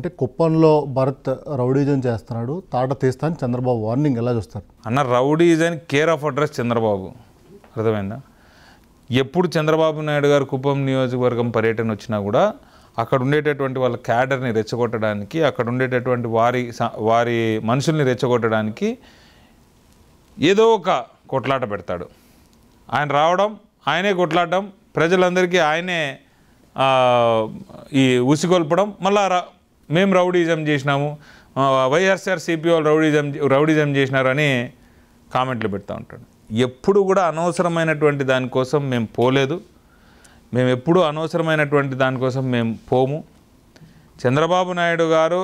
అంటే కుప్పంలో భరత్ రౌడీజం చేస్తున్నాడు తాట తీస్తా అని చంద్రబాబు వార్నింగ్ ఎలా చూస్తారు అన్న రౌడీజన్ కేర్ ఆఫ్ అడ్రస్ చంద్రబాబు అర్థమైందా ఎప్పుడు చంద్రబాబు నాయుడు గారు కుప్పం నియోజకవర్గం పర్యటన వచ్చినా కూడా అక్కడ ఉండేటటువంటి వాళ్ళ క్యాడర్ని రెచ్చగొట్టడానికి అక్కడ ఉండేటటువంటి వారి వారి మనుషుల్ని రెచ్చగొట్టడానికి ఏదో ఒక కొట్లాట పెడతాడు ఆయన రావడం ఆయనే కొట్లాడడం ప్రజలందరికీ ఆయనే ఈ ఉసిగొల్పడం మళ్ళా మేము రౌడీజం చేసినాము వైఎస్ఆర్సీపీ వాళ్ళు రౌడీజం రౌడీజం చేసినారని కామెంట్లు పెడతా ఉంటాడు ఎప్పుడు కూడా అనవసరమైనటువంటి దానికోసం మేము పోలేదు మేము ఎప్పుడూ అనవసరమైనటువంటి దానికోసం మేము పోము చంద్రబాబు నాయుడు గారు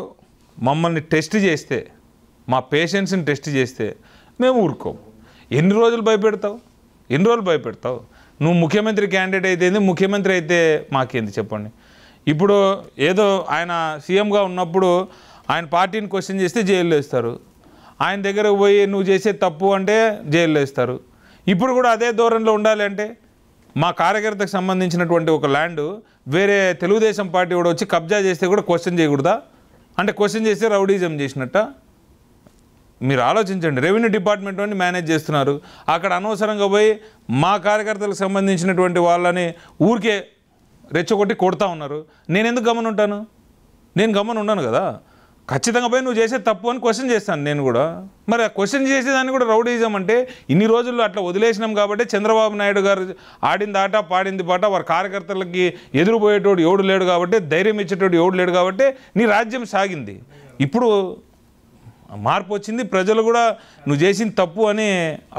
మమ్మల్ని టెస్ట్ చేస్తే మా పేషెంట్స్ని టెస్ట్ చేస్తే మేము ఊరుకోము ఎన్ని రోజులు భయపెడతావు ఎన్ని రోజులు భయపెడతావు నువ్వు ముఖ్యమంత్రి క్యాండిడేట్ అయితే ముఖ్యమంత్రి అయితే మాకేంది చెప్పండి ఇప్పుడు ఏదో ఆయన సీఎంగా ఉన్నప్పుడు ఆయన పార్టీని క్వశ్చన్ చేస్తే జైల్లో వేస్తారు ఆయన దగ్గరకు పోయి నువ్వు చేసే తప్పు అంటే జైల్లో వేస్తారు ఇప్పుడు కూడా అదే ధోరణిలో ఉండాలి అంటే మా కార్యకర్తకు సంబంధించినటువంటి ఒక ల్యాండ్ వేరే తెలుగుదేశం పార్టీ కూడా వచ్చి కబ్జా చేస్తే కూడా క్వశ్చన్ చేయకూడదా అంటే క్వశ్చన్ చేస్తే రౌడీజం చేసినట్ట మీరు ఆలోచించండి రెవెన్యూ డిపార్ట్మెంట్ వాడిని మేనేజ్ చేస్తున్నారు అక్కడ అనవసరంగా పోయి మా కార్యకర్తలకు సంబంధించినటువంటి వాళ్ళని ఊరికే రెచ్చగొట్టి కొడతా ఉన్నారు నేను ఎందుకు గమని ఉంటాను నేను గమని ఉన్నాను కదా ఖచ్చితంగా పోయి నువ్వు చేసే తప్పు అని క్వశ్చన్ చేస్తాను నేను కూడా మరి ఆ క్వశ్చన్ చేసేదాన్ని కూడా రౌడీజం అంటే ఇన్ని రోజుల్లో అట్లా వదిలేసినాం కాబట్టి చంద్రబాబు నాయుడు గారు ఆడింది ఆట పాడింది పాట వారి కార్యకర్తలకి ఎదురుపోయేటోడు ఎవడు లేడు కాబట్టి ధైర్యం ఇచ్చేటోడు ఎవడు లేడు కాబట్టి నీ రాజ్యం సాగింది ఇప్పుడు మార్పు వచ్చింది ప్రజలు కూడా నువ్వు చేసింది తప్పు అని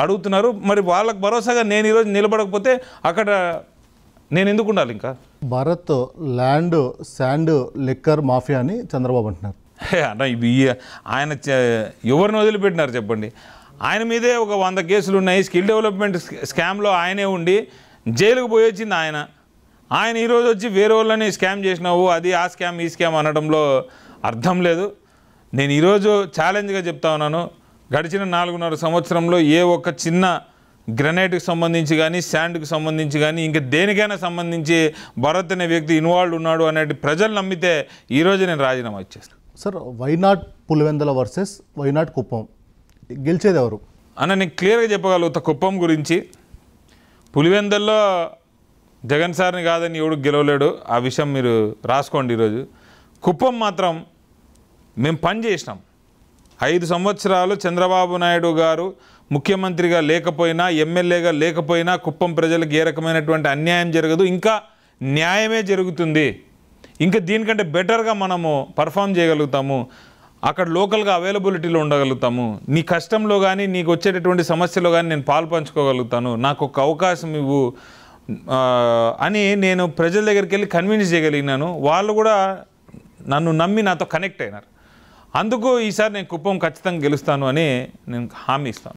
అడుగుతున్నారు మరి వాళ్ళకు భరోసాగా నేను ఈరోజు నిలబడకపోతే అక్కడ నేను ఎందుకు ఉండాలి ఇంకా Bharat land sand liquor mafia అని చంద్రబాబు అంటున్నారు అన్న ఇవి ఆయన ఎవరిని వదిలిపెట్టినారు చెప్పండి ఆయన మీదే ఒక వంద కేసులు ఉన్నాయి స్కిల్ డెవలప్మెంట్ స్కామ్లో ఆయనే ఉండి జైలుకు పోయి వచ్చింది ఆయన ఆయన ఈరోజు వచ్చి వేరే వాళ్ళని స్కామ్ చేసినావు అది ఆ స్కామ్ ఈ స్కామ్ అనడంలో అర్థం లేదు నేను ఈరోజు ఛాలెంజ్గా చెప్తా ఉన్నాను గడిచిన నాలుగున్నర సంవత్సరంలో ఏ ఒక్క చిన్న గ్రనైట్కి సంబంధించి కానీ శాండ్కి సంబంధించి కానీ ఇంకా దేనికైనా సంబంధించి భరత్ అనే వ్యక్తి ఇన్వాల్వ్ ఉన్నాడు అనేది ప్రజలు నమ్మితే ఈరోజు నేను రాజీనామా ఇచ్చేస్తాను sir why not Pulivendula versus why not Kuppam గెలిచేది ఎవరు అన్న నేను క్లియర్గా చెప్పగలుగుతా కుప్పం గురించి పులివెందల్లో జగన్ సార్ని కాదని ఎవడు గెలవలేడు ఆ విషయం మీరు రాసుకోండి ఈరోజు కుప్పం మాత్రం మేము పని చేసినాం ఐదు సంవత్సరాలు చంద్రబాబు నాయుడు గారు ముఖ్యమంత్రిగా లేకపోయినా ఎమ్మెల్యేగా లేకపోయినా కుప్పం ప్రజలకు ఏ రకమైనటువంటి అన్యాయం జరగదు ఇంకా న్యాయమే జరుగుతుంది ఇంకా దీనికంటే బెటర్గా మనము పర్ఫామ్ చేయగలుగుతాము అక్కడ లోకల్గా అవైలబిలిటీలో ఉండగలుగుతాము నీ కష్టంలో కానీ నీకు వచ్చేటటువంటి సమస్యలో కానీ నేను పాలు పంచుకోగలుగుతాను నాకు ఒక అవకాశం ఇవ్వు అని నేను ప్రజల దగ్గరికి వెళ్ళి కన్విన్స్ చేయగలిగినాను వాళ్ళు కూడా నన్ను నమ్మి నాతో కనెక్ట్ అయినారు అందుకు ఈసారి నేను కుప్పం ఖచ్చితంగా గెలుస్తాను అని నేను హామీ ఇస్తాను